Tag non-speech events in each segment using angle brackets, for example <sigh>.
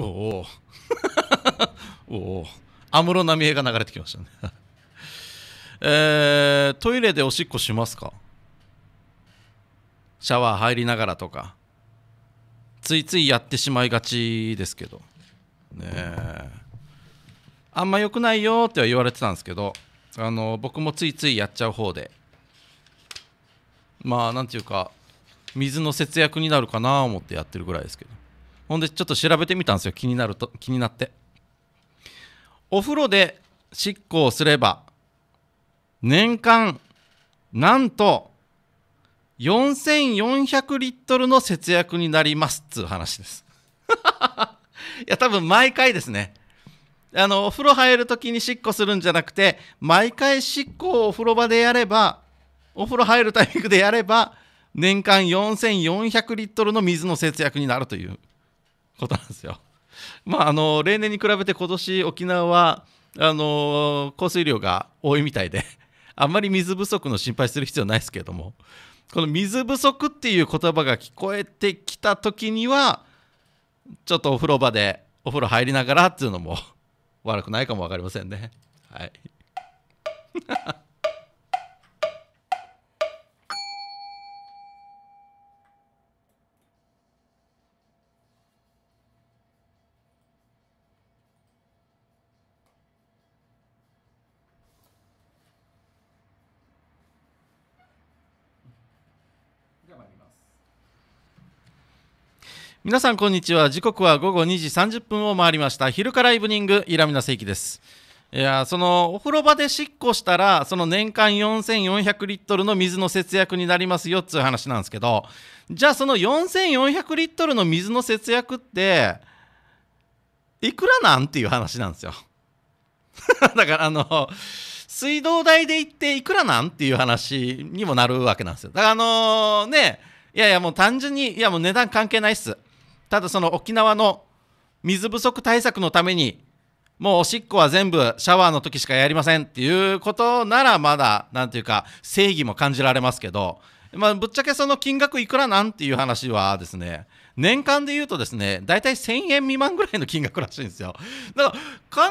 おお <laughs> おお安室奈美恵が流れてきましたね <laughs> えー、トイレでおしっこしますかシャワー入りながらとかついついやってしまいがちですけどねえあんま良くないよっては言われてたんですけどあの僕もついついやっちゃう方でまあなんていうか水の節約になるかなと思ってやってるぐらいですけどほんでちょっと調べてみたんですよ気になると気になってお風呂で執行すれば年間なんと4400リットルの節約になりますっつう話です <laughs> いや多分毎回ですねあのお風呂入る時に執行するんじゃなくて毎回執行をお風呂場でやればお風呂入るタイミングでやれば年間4400リットルの水の節約になるということなんですよ。まあ、あの例年に比べて今年沖縄はあの降水量が多いみたいで <laughs> あんまり水不足の心配する必要ないですけれどもこの水不足っていう言葉が聞こえてきた時にはちょっとお風呂場でお風呂入りながらっていうのも悪くないかも分かりませんね。はい皆さんこんにちは時刻は午後2時30分を回りました昼からイブニングイラミナ世紀ですいやそのお風呂場でしっこしたらその年間4400リットルの水の節約になりますよっつう話なんですけどじゃあその4400リットルの水の節約っていくらなんっていう話なんですよ <laughs> だからあの水道代で行っていくらなんっていう話にもなるわけなんですよだからあのー、ねいやいやもう単純にいやもう値段関係ないっすただその沖縄の水不足対策のためにもうおしっこは全部シャワーの時しかやりませんっていうことならまだ何ていうか正義も感じられますけど、まあ、ぶっちゃけその金額いくらなんていう話はですね年間で言うとですね大体1000円未満ぐらいの金額らしいんですよだか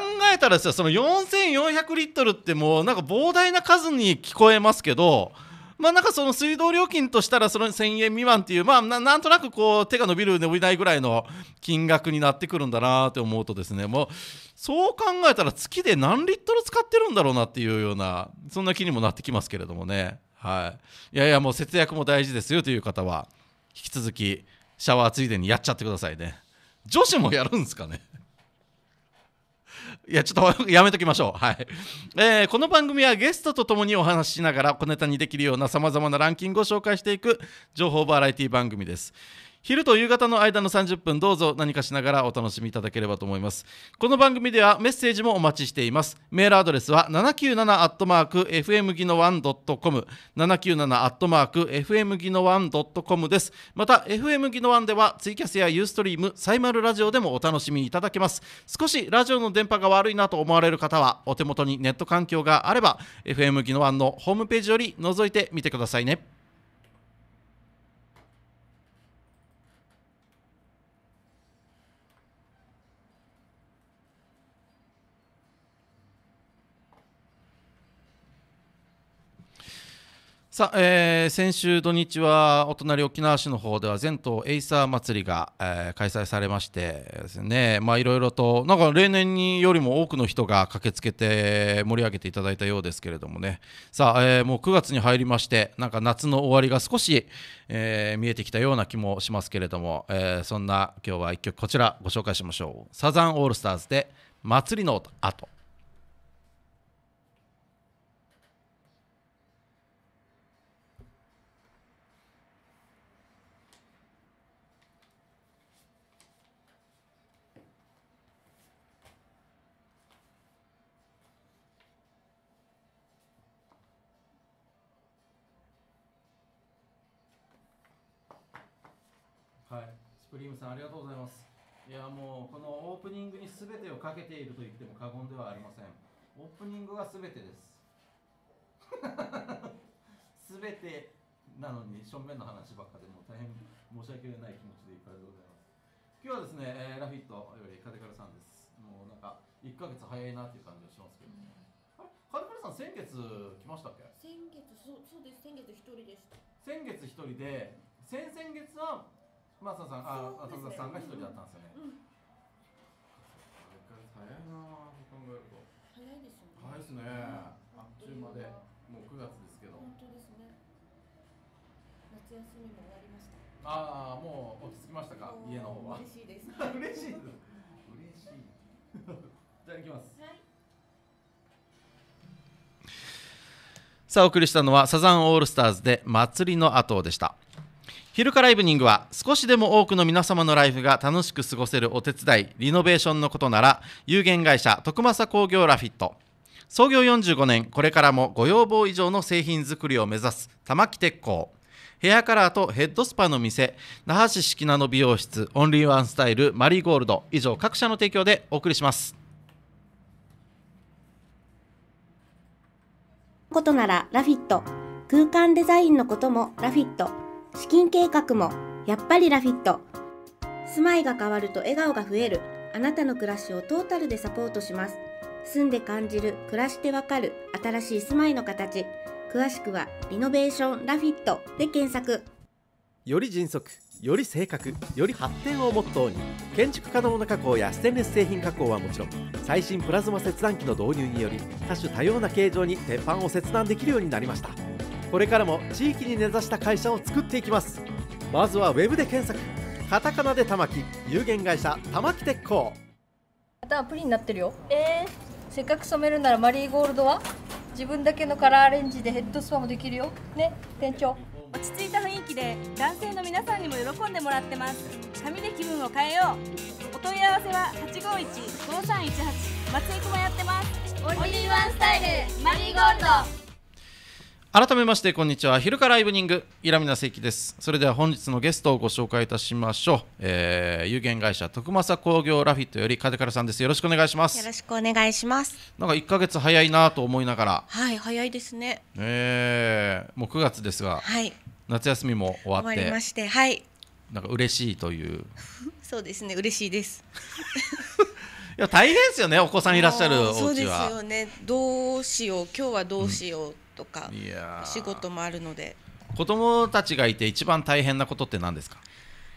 ら考えたらですよその4400リットルってもうなんか膨大な数に聞こえますけどまあなんかその水道料金としたらその1000円未満っていうまあなんとなくこう手が伸びる伸びないぐらいの金額になってくるんだなって思うとですねもうそう考えたら月で何リットル使ってるんだろうなっていうようなそんな気にもなってきますけれどもねはいいやいやもう節約も大事ですよという方は引き続きシャワーついでにやっちゃってくださいね女子もやるんですかねいや、ちょっとやめときましょう。はい。えー、この番組はゲストと共にお話ししながら、小ネタにできるような様々なランキングを紹介していく情報バラエティ番組です。昼と夕方の間の30分どうぞ何かしながらお楽しみいただければと思いますこの番組ではメッセージもお待ちしていますメールアドレスは 797-fm ギノ 1.com 797-fm ギノ 1.com ですまた FM ギノンではツイキャスやユーストリームサイマルラジオでもお楽しみいただけます少しラジオの電波が悪いなと思われる方はお手元にネット環境があれば FM ギノンのホームページより覗いてみてくださいねさあ、えー、先週土日はお隣沖縄市の方では全島エイサー祭りが、えー、開催されましてですねまあいろいろとなんか例年によりも多くの人が駆けつけて盛り上げていただいたようですけれどもねさあ、えー、もう9月に入りましてなんか夏の終わりが少し、えー、見えてきたような気もしますけれども、えー、そんな今日は一曲こちらご紹介しましょうサザンオールスターズで「祭りの後」ムさんありがとうございますいやもうこのオープニングに全てをかけていると言っても過言ではありませんオープニングが全てです <laughs> 全てなのに正面の話ばっかでもう大変申し訳ない気持ちでいっぱいでございます今日はですね、えー、ラフィットよりカデカルさんですもうなんか1か月早いなっていう感じがしますけど、うん、あれカデカルさん先月来ましたっけ先月そうそうです先月1人でした先月1人で先々月はマサさん、あ、ね、浅さんが一人だったんですよね。早いな、考えると。早いですよね。早いですね。あっちゅうまで、もう月ですけど。本当ですね。夏休みも終わりました。ああ、もう落ち着きましたか、家の方は。嬉しいです。<laughs> <laughs> 嬉しい。嬉しい。じゃあ、行きます。はい。さあお送りしたのはサザンオールスターズで「祭りの後」でした。昼からイブニングは少しでも多くの皆様のライフが楽しく過ごせるお手伝いリノベーションのことなら有限会社徳正工業ラフィット創業45年これからもご要望以上の製品作りを目指す玉木鉄工ヘアカラーとヘッドスパの店那覇市式なの美容室オンリーワンスタイルマリーゴールド以上各社の提供でお送りしますことならラフィット空間デザインのこともラフィット資金計画もやっぱりラフィット住まいが変わると笑顔が増えるあなたの暮らしをトータルでサポートします住んで感じる暮らしてわかる新しい住まいの形詳しくはリノベーションラフィットで検索より迅速より正確より発展をモットーに建築可能な加工やステンレス製品加工はもちろん最新プラズマ切断機の導入により多種多様な形状に鉄板を切断できるようになりましたこれからも地域に根ざした会社を作っていきますまずはウェブで検索カタカナで玉木有限会社玉木鉄工またはプリンになってるよえー、せっかく染めるならマリーゴールドは自分だけのカラーアレンジでヘッドスパもできるよね店長落ち着いた雰囲気で男性の皆さんにも喜んでもらってます紙で気分を変えようお問い合わせは八五一五三一八松井くもやってますオンリーワンスタイルマリーゴールド改めましてこんにちは昼からイブニングイラミナ関ですそれでは本日のゲストをご紹介いたしましょう、えー、有限会社徳政工業ラフィットより金倉さんですよろしくお願いしますよろしくお願いしますなんか一ヶ月早いなと思いながらはい早いですねえー、もう九月ですが、はい、夏休みも終わって終わりましてはいなんか嬉しいという <laughs> そうですね嬉しいです <laughs> いや大変ですよねお子さんいらっしゃるお家はそうですよねどうしよう今日はどうしよう、うんとか仕事もあるので子供たちがいて一番大変なことって何ですか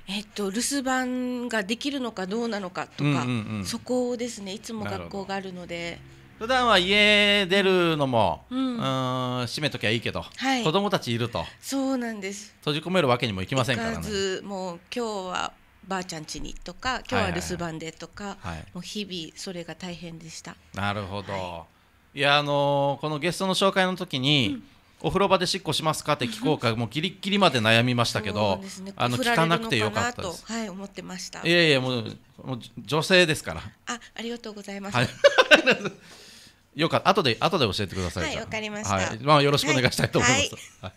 えっと、留守番ができるのかどうなのかとか、うんうんうん、そこですねいつも学校があるので普段は家出るのも、うん、閉めときゃいいけど、はい、子供たちいるとそうなんです閉じ込めるわけにもいきませんからねもう今日はばあちゃん家にとか今日は留守番でとか、はいはいはい、もう日々それが大変でしたなるほど、はいいやあのー、このゲストの紹介の時に、うん、お風呂場でしっこしますかって聞こうかもうギリギリまで悩みましたけど、ね、あの聞かなくてよかったです。はい思ってました。いやいやもうもう女性ですから。あありがとうございます。はい <laughs> よかった後で後で教えてください。はいわかりました。はい、まあよろしくお願いしたいと思います。はいはい、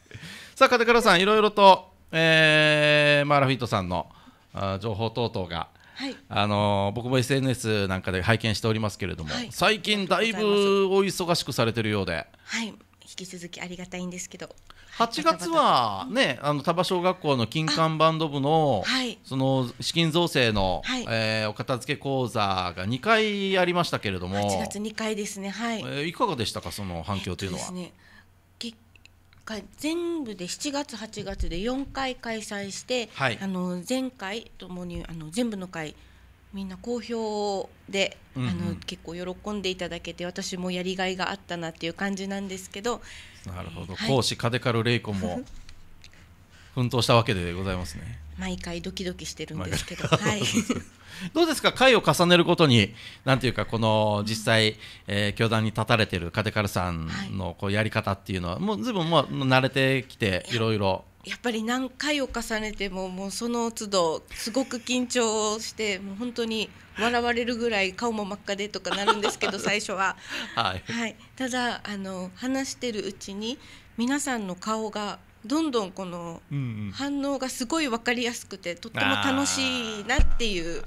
さあ片倉さんいろいろと、えー、マーラフィットさんのあ情報等々がはい、あの僕も SNS なんかで拝見しておりますけれども、はい、最近だいぶお忙しくされてるようで。はい引き続きありがたいんですけど8月はね、あの多摩小学校の金管バンド部の、はい、その資金造成の、はい、えー、お片付け講座が2回ありましたけれども8月2回ですねはい、えー、いかがでしたかその反響というのは。えっと回全部で7月8月で4回開催して、はい、あの前回ともにあの全部の回みんな好評で、うんうん、あの結構喜んでいただけて私もやりがいがあったなっていう感じなんですけどなるほど、えー、講師、カデカルレイコも <laughs> 奮闘したわけでございますね。毎回ドキドキしてるんですけど、はい、<laughs> どうですか回を重ねることになんていうかこの実際、えー、教団に立たれてるカテカルさんのこうやり方っていうのは、はい、もうずいぶんもう慣れてきていろいろ。やっぱり何回を重ねてももうその都度すごく緊張をしてもう本当に笑われるぐらい顔も真っ赤でとかなるんですけど <laughs> 最初は、はい、はい、ただあの話してるうちに皆さんの顔がどんどんこの反応がすごい分かりやすくてとっても楽しいなっていう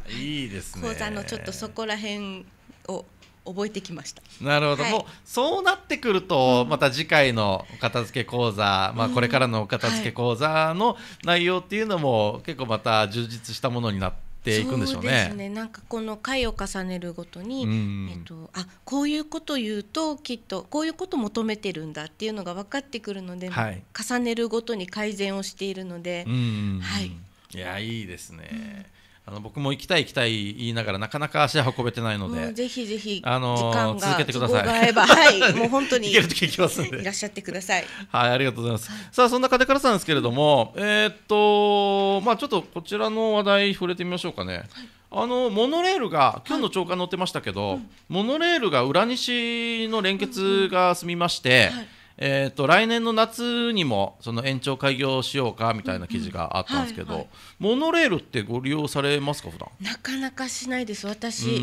講座のちょっとそこら辺を覚えてきましたなるほど、はい、もうそうなってくると、また次回のお片付け講座、うん、まあ、これからのお片付け講座の内容っていうのも結構また充実したものになってっていくんでしょうね。うねなんかこの回を重ねるごとに、うん、えっと、あこういうこと言うときっとこういうこと求めてるんだっていうのが分かってくるので、はい、重ねるごとに改善をしているので、うん、はい、いやいいですね。あの僕も行きたい行きたい言いながらなかなか足運べてないので、ぜひぜひあの時間続けてください。はい、<laughs> もう本当にいきますいらっしゃってください。はい、ありがとうございます。さあそんな金倉さんですけれども、えー、っとまあちょっとこちらの話題触れてみましょうかね。はい、あのモノレールが今日の朝刊載ってましたけど、はいうん、モノレールが裏西の連結が済みまして。うんはいえーと、来年の夏にもその延長開業しようかみたいな記事があったんですけど、モノレールってご利用されますか普段なかなかしないです私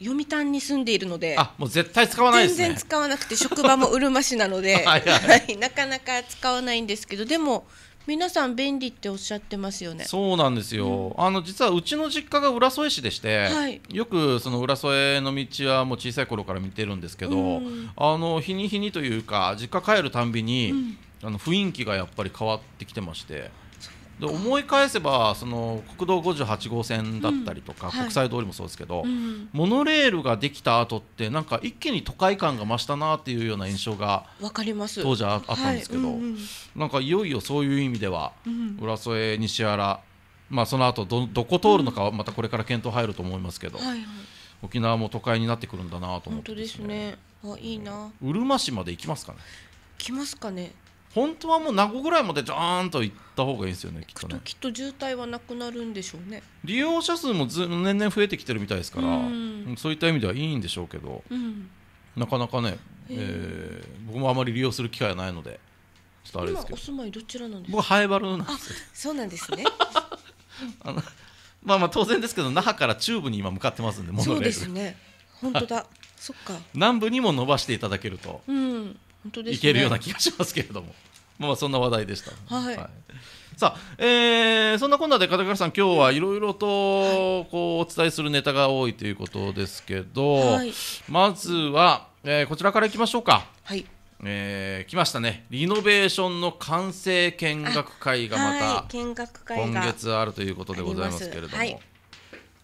読谷に住んでいるのであもう絶対使わない、ね、全然使わなくて職場もうるま市なので、<laughs> はい、はい、なかなか使わないんですけどでも皆さん便利っておっしゃってますよねそうなんですよ、うん、あの実はうちの実家が浦添市でして、はい、よくその浦添の道はもう小さい頃から見てるんですけど、うん、あの日に日にというか実家帰るたんびに、うん、あの雰囲気がやっぱり変わってきてまして。で思い返せばその国道58号線だったりとか、うん、国際通りもそうですけど、モノレールができた後ってなんか一気に都会感が増したなっていうような印象が当時あったんですけど、はいうんうん、なんかいよいよそういう意味では、うん、浦添西原、まあ、その後どどこ通るのかはまたこれから検討入ると思いますけど、うんはいはい、沖縄も都会になってくるんだなと思ってですね、ね、あいいなうるま市まで行きますかね行きますかね本当はもう名個ぐらいまでじゃーんと行った方がいいですよねきっとねきっと渋滞はなくなるんでしょうね利用者数もず年々増えてきてるみたいですから、うん、そういった意味ではいいんでしょうけど、うん、なかなかね、えー、僕もあまり利用する機会はないのでちょっとあれですけどお住まいどちらなんですか僕ハエバルなんですそうなんですね <laughs> あのまあまあ当然ですけど那覇から中部に今向かってますんでモノレールそうですね本当だそっか <laughs> 南部にも伸ばしていただけると、うん、本当です、ね、いけるような気がしますけれども。<laughs> まあそんな話題でした。はい。はい、さあ、えー、そんなこんなで片倉さん今日はいろいろとこうお伝えするネタが多いということですけど、はい、まずは、えー、こちらからいきましょうか。はい。えー、来ましたねリノベーションの完成見学会がまた、今月あるということでございますけれども、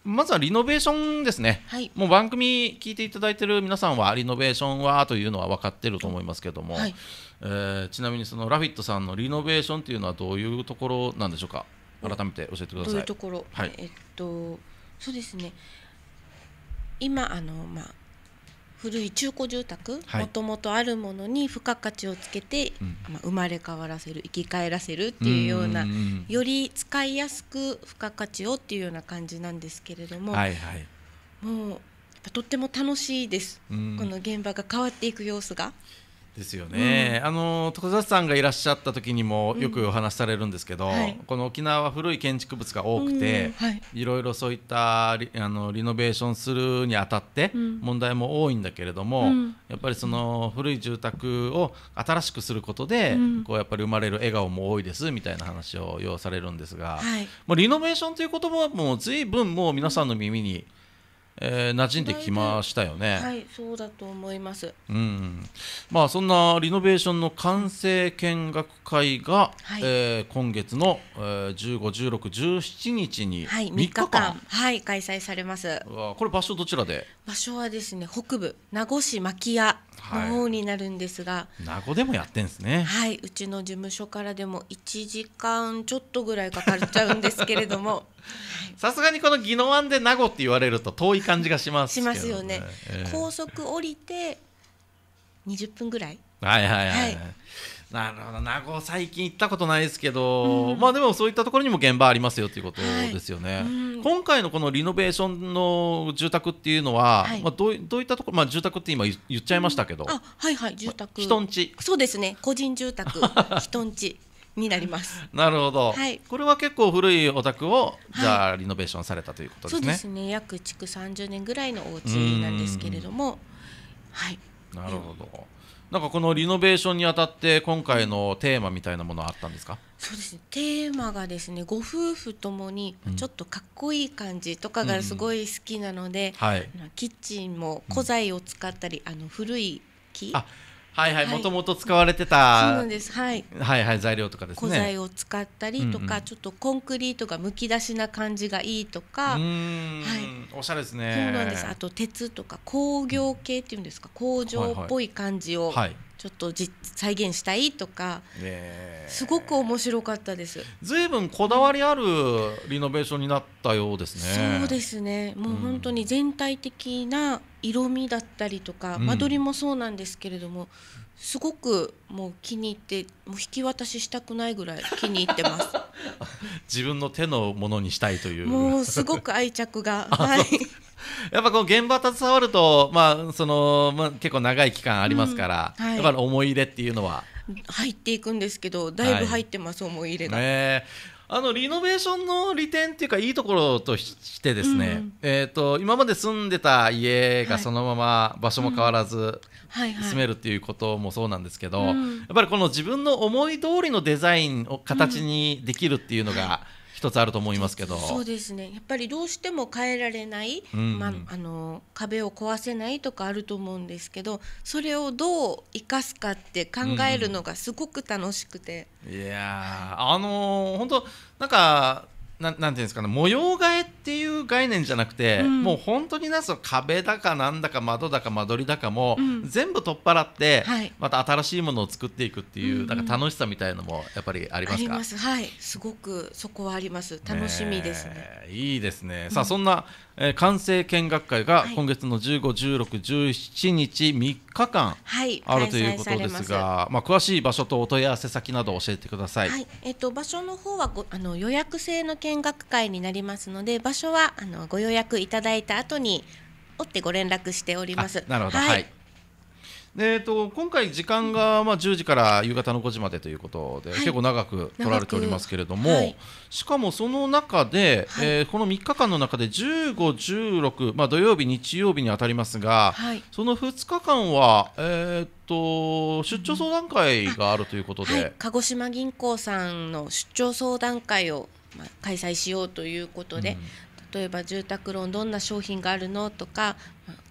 まずはリノベーションですね、はい、もう番組聞いていただいている皆さんはリノベーションはというのは分かっていると思いますけれども、はい、えー、ちなみにそのラフィットさんのリノベーションというのはどういうところなんでしょうか改めて教えてください。どういうところ、はい、えっとそうですね今あの、まあ古い中古住宅もともとあるものに付加価値をつけて、まあ、生まれ変わらせる生き返らせるっていうようなより使いやすく付加価値をっていうような感じなんですけれども、はいはい、もうとっても楽しいです、この現場が変わっていく様子が。ですよね、うん、あの徳田さんがいらっしゃった時にもよくお話しされるんですけど、うんはい、この沖縄は古い建築物が多くて、うんはい、いろいろそういったあのリノベーションするにあたって問題も多いんだけれども、うん、やっぱりその古い住宅を新しくすることで、こうやっぱり生まれる笑顔も多いですみたいな話を要されるんですが、はい、もうリノベーションという言葉はもう随分もう皆さんの耳に、うんえー、馴染んできましたよね。はい、そうだと思います。うん、まあそんなリノベーションの完成見学会が、はい、えー、今月の、えー、15、16、17日に3日間はい、はい開催されます。わこれ場所どちらで？場所はですね北部名護市牧屋の方になるんですが、はい、名護でもやってんですね。はい、うちの事務所からでも1時間ちょっとぐらいかかっちゃうんですけれども。<laughs> さすがにこの宜野湾で名護って言われると遠い感じがします、ね、しますよね、えー、高速降りて20分ぐらいはいはいはい、はい、なるほど名護最近行ったことないですけど、うん、まあでもそういったところにも現場ありますよということですよね、はいうん、今回のこのリノベーションの住宅っていうのは、はい、まあどうどういったところまあ住宅って今言っちゃいましたけど、うん、あはいはい住宅人んちそうですね個人住宅 <laughs> 人んちになります。<laughs> なるほど、はい、これは結構古いお宅をじゃあリノベーションされたということですね。はい、そうですね約築三十年ぐらいのお家なんですけれども、はい、なるほど。なんかこのリノベーションにあたって今回のテーマみたいなものはあったんですかそうですねテーマがですねご夫婦ともにちょっとかっこいい感じとかがすごい好きなので、うんうんはい、キッチンも古材を使ったり、うん、あの古い木あはいはいもともと使われてた、そうなんです、はい、はいはい材料とかですね古材を使ったりとか、うんうん、ちょっとコンクリートがむき出しな感じがいいとか、はい、おしゃれですねそうなんですあと鉄とか工業系っていうんですか工場っぽい感じを、はい、はいちょっとじ再現したいとか、ね、すごく面白かったです随分こだわりあるリノベーションになったようですね、そうですねもう本当に全体的な色味だったりとか、うん、間取りもそうなんですけれどもすごくもう気に入ってもう引き渡ししたくないぐらい気に入ってます <laughs> 自分の手のものにしたいというもうすごく愛着が <laughs> はいやっぱこの現場携わると、まあそのまあ、結構長い期間ありますから、うんはい、やっぱ思い入れっていうのは入っていくんですけどだいぶ入ってます、はい、思い入れが。ねあのリノベーションの利点っていうかいいところとしてですね、うん、えーと、今まで住んでた家がそのまま場所も変わらず住めるっていうこともそうなんですけど、やっぱりこの自分の思い通りのデザインを形にできるっていうのが、うんはい一つあると思いますけどそうですねやっぱりどうしても変えられない、うん、まあ、あの壁を壊せないとかあると思うんですけどそれをどう生かすかって考えるのがすごく楽しくて、うん、いやあのー、本当なんかななんていうんですかね模様替えっていう概念じゃなくて、うん、もう本当になす壁だかなんだか窓だか間取りだかも、うん、全部取っ払って、はい、また新しいものを作っていくっていう、うんうん、なんか楽しさみたいのもやっぱりありますかはいすごくそこはあります楽しみですね、ね、いいですね、さあそんな、えー、完成見学会が今月の15、16、17日3日間あるということですが、はい、まあ、詳しい場所とお問い合わせ先など教えてください、はい、えーと、と場所の方はあの予約制の見学会になりますので場所はあのご予約いただいた後に折ってご連絡しております。なるほど、はい、はい。えーと、今回、時間がまあ10時から夕方の5時までということで、はい、結構長く取られておりますけれども、はい、しかもその中で、はい、えー、この3日間の中で15、16、まあ、土曜日、日曜日に当たりますが、その2日間は、えーと、出張相談会があるということで、うん、鹿児島銀行さんの出張相談会を開催しようということで、例えば住宅ローンどんな商品があるのとか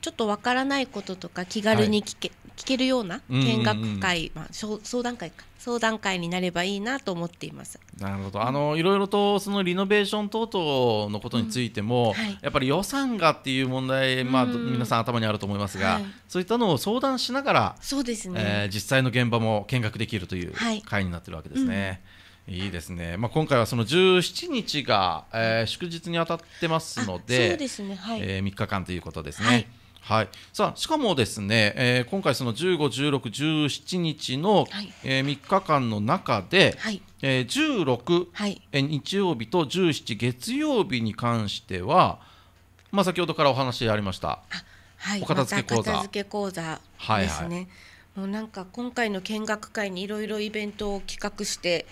ちょっとわからないこととか気軽に聞けはい、聞けるような見学会、まあ、相談会か相談会になればいいなと思っていますなるほどあの、うん、いろいろとそのリノベーション等々のことについても、うんはい、やっぱり予算がっていう問題、まあ、皆さん頭にあると思いますが、はい、そういったのを相談しながらそうですね、えー、実際の現場も見学できるという会になってるわけですね。うんいいですね、まあ、今回はその17日が、えー、祝日に当たってますのでそうですね、はいえー、3日間ということですね。はいはい、さあしかもですね、えー、今回その15、16、17日の、はい、えー、3日間の中で、はい、えー、16、はい、えー、日曜日と17月曜日に関しては、まあ、先ほどからお話ありました、はい、お片付け講座、ま、片付け講座ですね、はいはい、もうなんか今回の見学会にいろいろイベントを企画して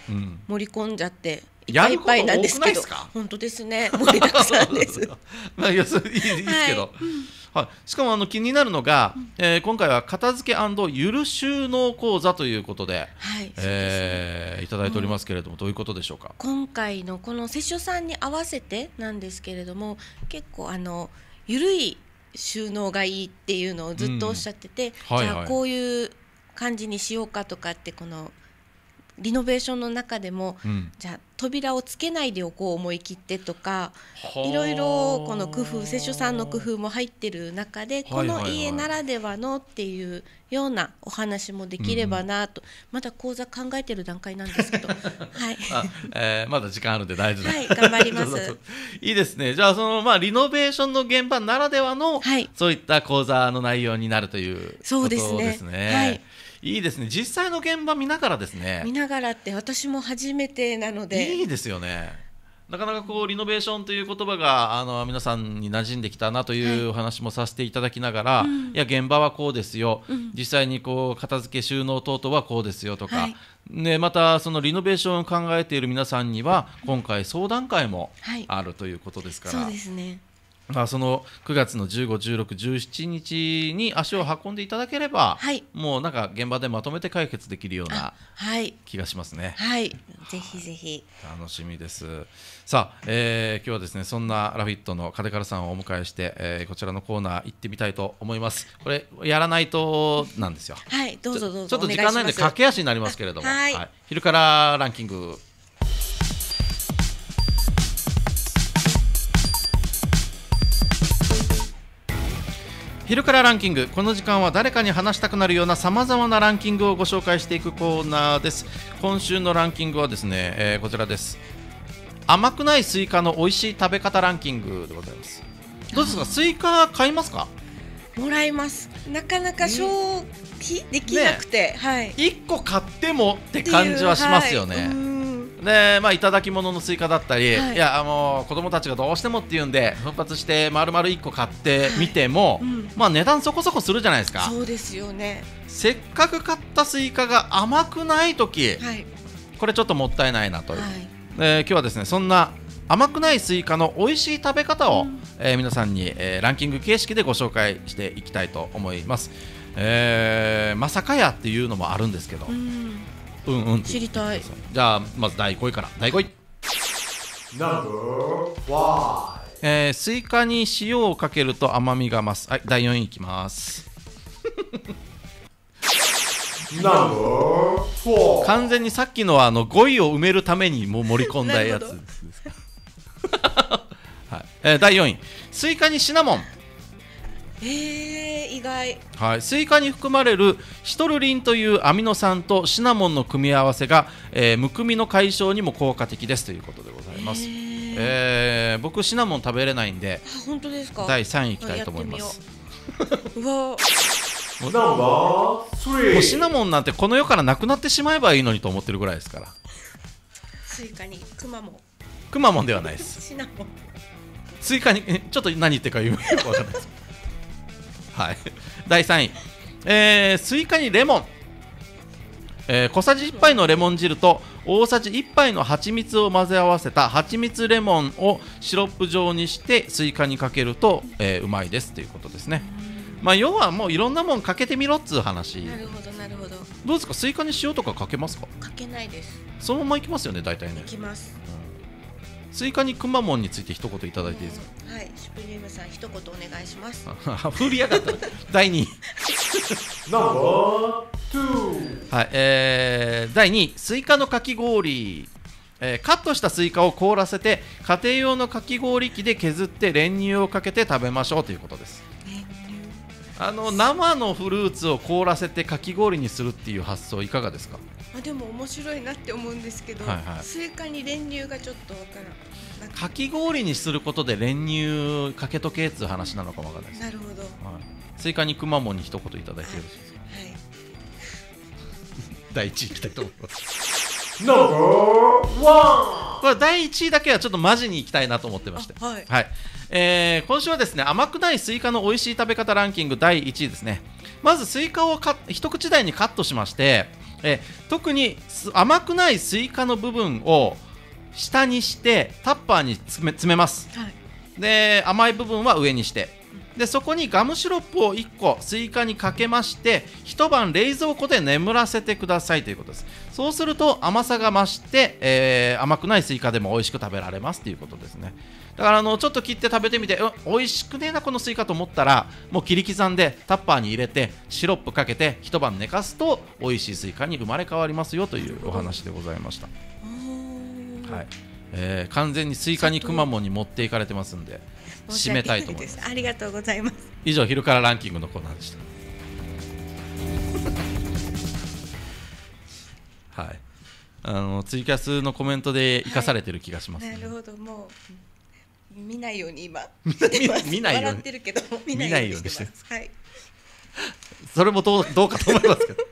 盛り込んじゃって、うんいっぱいなんですけど本当ですね盛りだくさんです <laughs> まあいいですけど、はい、はい、しかもあの気になるのが、うん、えー、今回は片付けゆる収納講座ということで,、はいでえー、いただいておりますけれども、うん、どういうことでしょうか今回のこの接種さんに合わせてなんですけれども結構あのゆるい収納がいいっていうのをずっとおっしゃってて、うん、じゃあこういう感じにしようかとかってこのリノベーションの中でも、うん、じゃあ扉をつけないでおこう思い切ってとかいろいろこの工夫施主さんの工夫も入ってる中でこの家ならではのっていうようなお話もできればなと、うん、まだ講座考えてる段階なんですけど、<laughs> はい、えー、まだ時間あるんで大丈夫はい、頑張ります <laughs> いいですねじゃあその、まあ、リノベーションの現場ならではの、はい、そういった講座の内容になるということですね。そうですねはいいいですね実際の現場見ながらですね見ながらって私も初めてなのでいいですよねなかなかこうリノベーションという言葉があの皆さんに馴染んできたなというお話もさせていただきながら、はい、いや現場はこうですよ、うん、実際にこう片付け収納等々はこうですよとか、はい、ね、またそのリノベーションを考えている皆さんには今回相談会もあるということですから、はい、そうですねあ、その9月の15、16、17日に足を運んでいただければ、はい、もうなんか現場でまとめて解決できるような気がしますね。はい、ぜひぜひ。楽しみです。さあ、えー、今日はですね、そんなラフィットのカデカらさんをお迎えして、えー、こちらのコーナー行ってみたいと思います。これやらないとなんですよ。はい、どうぞどうぞ。ちょっと時間ないんで駆け足になりますけれども、はい、はい、昼からランキング。昼からランキングこの時間は誰かに話したくなるようなさまざまなランキングをご紹介していくコーナーです今週のランキングはですね、えー、こちらです甘くないスイカの美味しい食べ方ランキングでございますどうですかスイカ買いますかもらいますなかなか消費できなくて、ね、はい1個買ってもって感じはしますよねで、まあ、いただき物のスイカだったり、はい、いやあの子供たちがどうしてもっていうんで奮発して丸々1個買ってみても、はいうん、まあ、値段そこそこするじゃないですかそうですよねせっかく買ったスイカが甘くない時、はい、これちょっともったいないなという、はい、え今日はですねそんな甘くないスイカの美味しい食べ方を、うん、えー、皆さんに、えー、ランキング形式でご紹介していきたいと思います。えー、まさかやっていうのもあるんですけど、うんうんうん知りたいじゃあまず第5位から第5位ナえー、スイカに塩をかけると甘みが増すはい第4位いきます完全にさっきのあの5位を埋めるためにもう盛り込んだやつですはいえー、第4位スイカにシナモンえー意外、はい、スイカに含まれるシトルリンというアミノ酸とシナモンの組み合わせが、えー、むくみの解消にも効果的ですということでございます、えー、え僕シナモン食べれないんで本当ですか第3位いきたいと思いますうわもうシナモンなんてこの世からなくなってしまえばいいのにと思ってるぐらいですからスイカにくまモンくまモンではないですシナモンスイカにちょっと何言ってるかよくわかんないですはい、第3位、えー、スイカにレモン、えー、小さじ1杯のレモン汁と大さじ1杯の蜂蜜を混ぜ合わせた蜂蜜レモンをシロップ状にしてスイカにかけると、えー、うまいですということですね。まあ、要はもういろんなもんかけてみろっつう話なるほどなるほどどうですかスイカに塩とかかけますかかけないですそのままいきますよね大体ねいきます、うん追加にくまモンについて一言いただいていいですか、はいシュプリームさん一言お願いします <laughs> 振りやがった第2位はいえー、第2位スイカのかき氷えー、カットしたスイカを凍らせて家庭用のかき氷機で削って練乳をかけて食べましょうということですあの生のフルーツを凍らせてかき氷にするっていう発想いかがですかあでも面白いなって思うんですけど、はいはい、スイカに練乳がちょっとわからんかき氷にすることで練乳かけとけっつう話なのかわからないですなるほど、はい、スイカにくまモンに一言いただいてよろしいですかはい <laughs> 第一いきたいと思います n o ワンこれ第1位だけはちょっとマジにいきたいなと思ってまして、はい、はい、えー、今週はですね甘くないスイカの美味しい食べ方ランキング第1位ですねまずスイカをか一口大にカットしましてえ特に甘くないスイカの部分を下にしてタッパーに詰めます、はい、で甘い部分は上にしてでそこにガムシロップを1個スイカにかけまして一晩冷蔵庫で眠らせてくださいということですそうすると甘さが増して、えー、甘くないスイカでも美味しく食べられますということですねだからあのちょっと切って食べてみて、うん、美味しくねえなこのスイカと思ったらもう切り刻んでタッパーに入れてシロップかけて一晩寝かすと美味しいスイカに生まれ変わりますよというお話でございましたはいえー、完全にスイカにくまモンに持っていかれてますんで締めたいと思いますありがとうございます以上昼からランキングのコーナーでした <laughs> はいあのツイキャスのコメントで生かされてる気がします、ねはい、なるほどもう見ないように今見ないように見ないようにしてはいそれもどうどうかと思いますけど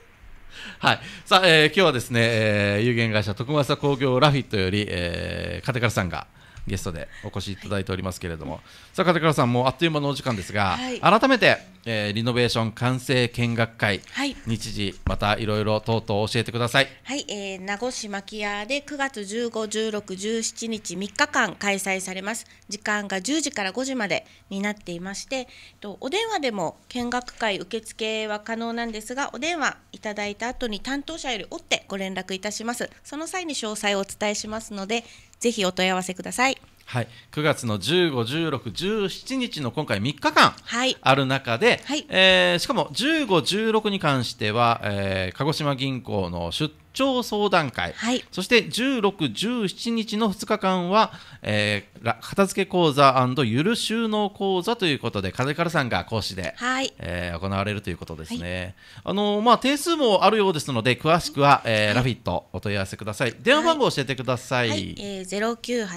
はい、さあ、えー、今日はですね、えー、有限会社徳政工業ラフィットより、えー、カテカルさんが。ゲストでお越しいただいておりますけれども、はい、さあ片倉さんもうあっという間のお時間ですが、はい、改めて、えー、リノベーション完成見学会、はい、日時またいろいろとうとう教えてくださいはい、えー、名護市牧屋で9月151617日3日間開催されます時間が10時から5時までになっていましてとお電話でも見学会受付は可能なんですがお電話いただいた後に担当者より折ってご連絡いたしますその際に詳細をお伝えしますのでぜひお問い合わせください。はい、9月の15、16、17日の今回3日間ある中で、はいはい、えー、しかも15、16に関しては、えー、鹿児島銀行の出長相談会、はい、そして16、17日の2日間は、えー、片付け講座ゆる収納講座ということで風からさんが講師で、はい、えー、行われるということですね、はい、あのまあ、定数もあるようですので詳しくは、えー、はい、ラフィットお問い合わせください電話番号教えてください、はいはい、えー、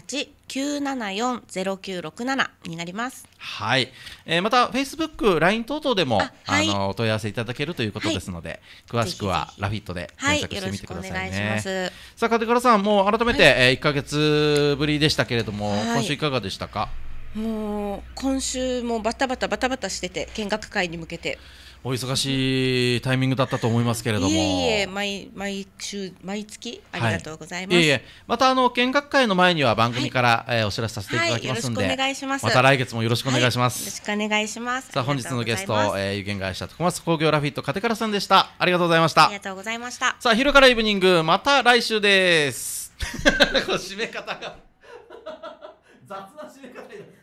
098-974-0967になりますはい、えー、また Facebook、LINE 等々でもあ、はい、あのお問い合わせいただけるということですので、はい、詳しくはラフィットで検索してみてくださいね。はい、いさあ金倉さん、もう改めて、はい、えー、1か月ぶりでしたけれども、今週いかがでしたか。もう今週もバタバタバタバタしてて見学会に向けてお忙しいタイミングだったと思いますけれども。いえいえ、毎毎週毎月ありがとうございます。はい、いえいえまたあの見学会の前には番組から、はい、えー、お知らせさせていただきますので、また来月もよろしくお願いします。よろしくお願いします。さあ本日のゲスト、えー、有限会社徳松工業ラフィットカテカラさんでした。ありがとうございました。ありがとうございました。さあ昼からイブニングまた来週です。<laughs> 締め方が <laughs> 雑な締め方で